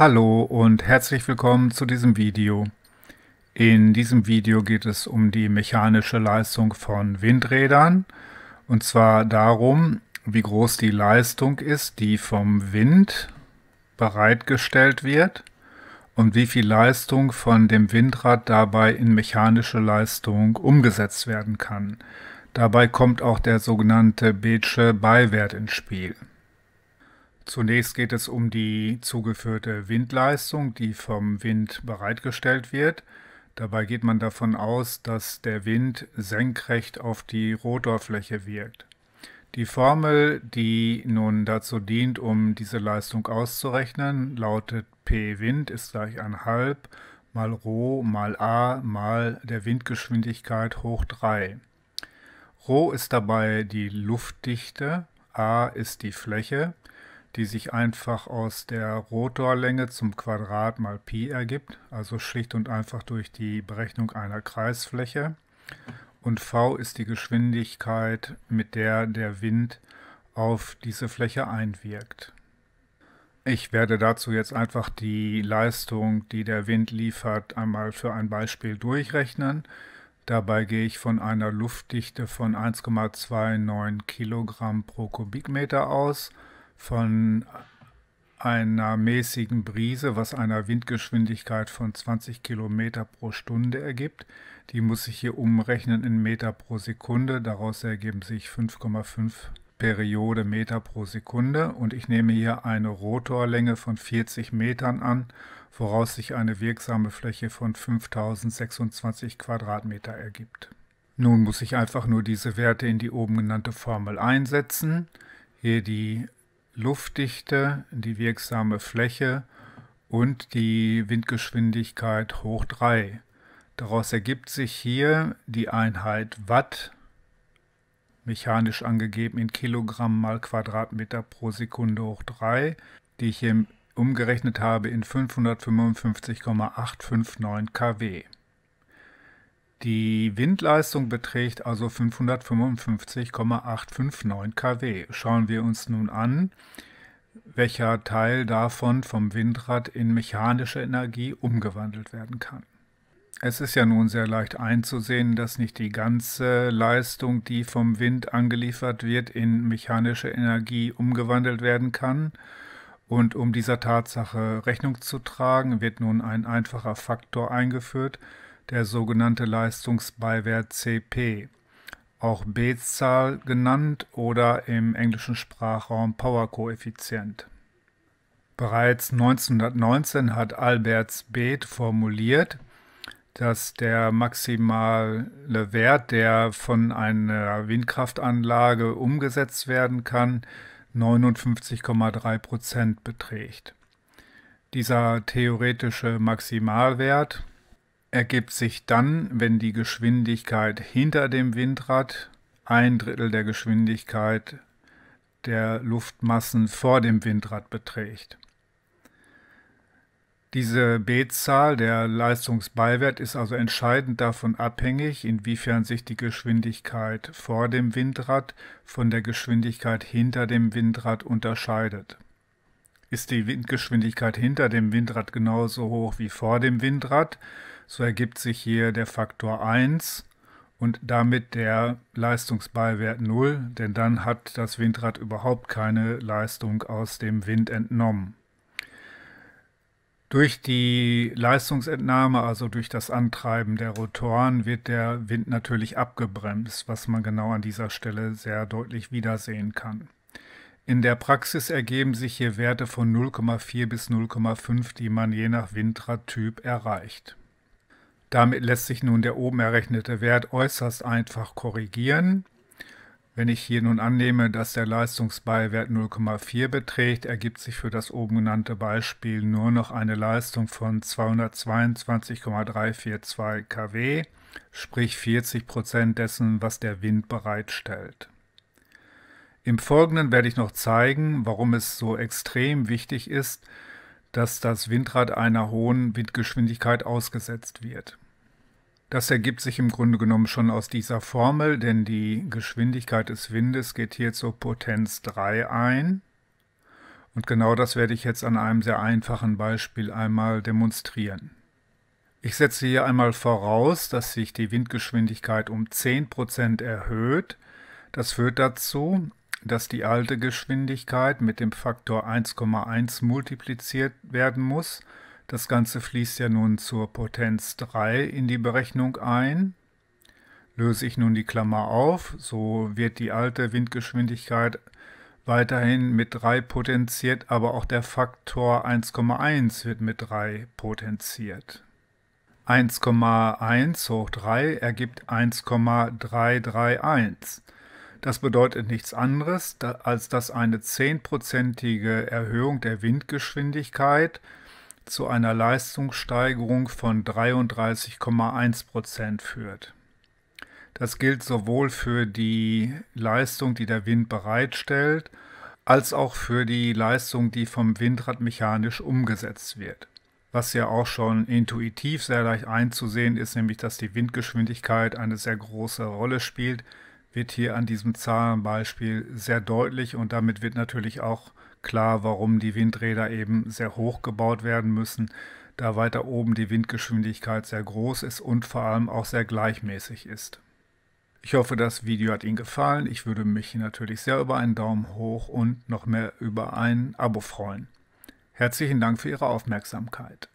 Hallo und herzlich willkommen zu diesem Video. In diesem Video geht es um die mechanische Leistung von Windrädern und zwar darum, wie groß die Leistung ist, die vom Wind bereitgestellt wird und wie viel Leistung von dem Windrad dabei in mechanische Leistung umgesetzt werden kann. Dabei kommt auch der sogenannte Beetsche Beiwert ins Spiel. Zunächst geht es um die zugeführte Windleistung, die vom Wind bereitgestellt wird. Dabei geht man davon aus, dass der Wind senkrecht auf die Rotorfläche wirkt. Die Formel, die nun dazu dient, um diese Leistung auszurechnen, lautet P Wind ist gleich 1,5 mal Rho mal A mal der Windgeschwindigkeit hoch 3. Rho ist dabei die Luftdichte, A ist die Fläche, die sich einfach aus der Rotorlänge zum Quadrat mal Pi ergibt, also schlicht und einfach durch die Berechnung einer Kreisfläche. Und v ist die Geschwindigkeit, mit der der Wind auf diese Fläche einwirkt. Ich werde dazu jetzt einfach die Leistung, die der Wind liefert, einmal für ein Beispiel durchrechnen. Dabei gehe ich von einer Luftdichte von 1,29 Kilogramm pro Kubikmeter aus von einer mäßigen Brise, was einer Windgeschwindigkeit von 20 km pro Stunde ergibt. Die muss ich hier umrechnen in Meter pro Sekunde. Daraus ergeben sich 5,5 Periode Meter pro Sekunde. Und ich nehme hier eine Rotorlänge von 40 Metern an, woraus sich eine wirksame Fläche von 5026 Quadratmeter ergibt. Nun muss ich einfach nur diese Werte in die oben genannte Formel einsetzen. Hier die Luftdichte, die wirksame Fläche und die Windgeschwindigkeit hoch 3. Daraus ergibt sich hier die Einheit Watt, mechanisch angegeben in Kilogramm mal Quadratmeter pro Sekunde hoch 3, die ich hier umgerechnet habe in 555,859 kW. Die Windleistung beträgt also 555,859 kW. Schauen wir uns nun an, welcher Teil davon vom Windrad in mechanische Energie umgewandelt werden kann. Es ist ja nun sehr leicht einzusehen, dass nicht die ganze Leistung, die vom Wind angeliefert wird, in mechanische Energie umgewandelt werden kann. Und um dieser Tatsache Rechnung zu tragen, wird nun ein einfacher Faktor eingeführt, der sogenannte Leistungsbeiwert CP, auch B-Zahl genannt oder im englischen Sprachraum Power-Koeffizient. Bereits 1919 hat Alberts Beth formuliert, dass der maximale Wert, der von einer Windkraftanlage umgesetzt werden kann, 59,3 Prozent beträgt. Dieser theoretische Maximalwert ergibt sich dann, wenn die Geschwindigkeit hinter dem Windrad ein Drittel der Geschwindigkeit der Luftmassen vor dem Windrad beträgt. Diese B-Zahl, der Leistungsbeiwert, ist also entscheidend davon abhängig, inwiefern sich die Geschwindigkeit vor dem Windrad von der Geschwindigkeit hinter dem Windrad unterscheidet. Ist die Windgeschwindigkeit hinter dem Windrad genauso hoch wie vor dem Windrad, so ergibt sich hier der Faktor 1 und damit der Leistungsbeiwert 0, denn dann hat das Windrad überhaupt keine Leistung aus dem Wind entnommen. Durch die Leistungsentnahme, also durch das Antreiben der Rotoren, wird der Wind natürlich abgebremst, was man genau an dieser Stelle sehr deutlich wiedersehen kann. In der Praxis ergeben sich hier Werte von 0,4 bis 0,5, die man je nach Windradtyp erreicht. Damit lässt sich nun der oben errechnete Wert äußerst einfach korrigieren. Wenn ich hier nun annehme, dass der Leistungsbeiwert 0,4 beträgt, ergibt sich für das oben genannte Beispiel nur noch eine Leistung von 222,342 kW, sprich 40 Prozent dessen, was der Wind bereitstellt. Im Folgenden werde ich noch zeigen, warum es so extrem wichtig ist, dass das Windrad einer hohen Windgeschwindigkeit ausgesetzt wird. Das ergibt sich im Grunde genommen schon aus dieser Formel, denn die Geschwindigkeit des Windes geht hier zur Potenz 3 ein. Und genau das werde ich jetzt an einem sehr einfachen Beispiel einmal demonstrieren. Ich setze hier einmal voraus, dass sich die Windgeschwindigkeit um 10% erhöht. Das führt dazu, dass die alte Geschwindigkeit mit dem Faktor 1,1 multipliziert werden muss. Das Ganze fließt ja nun zur Potenz 3 in die Berechnung ein. Löse ich nun die Klammer auf, so wird die alte Windgeschwindigkeit weiterhin mit 3 potenziert, aber auch der Faktor 1,1 wird mit 3 potenziert. 1,1 hoch 3 ergibt 1,331. Das bedeutet nichts anderes, als dass eine zehnprozentige Erhöhung der Windgeschwindigkeit zu einer Leistungssteigerung von 33,1 Prozent führt. Das gilt sowohl für die Leistung, die der Wind bereitstellt, als auch für die Leistung, die vom Windrad mechanisch umgesetzt wird. Was ja auch schon intuitiv sehr leicht einzusehen ist, nämlich dass die Windgeschwindigkeit eine sehr große Rolle spielt wird hier an diesem Zahlenbeispiel sehr deutlich und damit wird natürlich auch klar, warum die Windräder eben sehr hoch gebaut werden müssen, da weiter oben die Windgeschwindigkeit sehr groß ist und vor allem auch sehr gleichmäßig ist. Ich hoffe, das Video hat Ihnen gefallen. Ich würde mich natürlich sehr über einen Daumen hoch und noch mehr über ein Abo freuen. Herzlichen Dank für Ihre Aufmerksamkeit.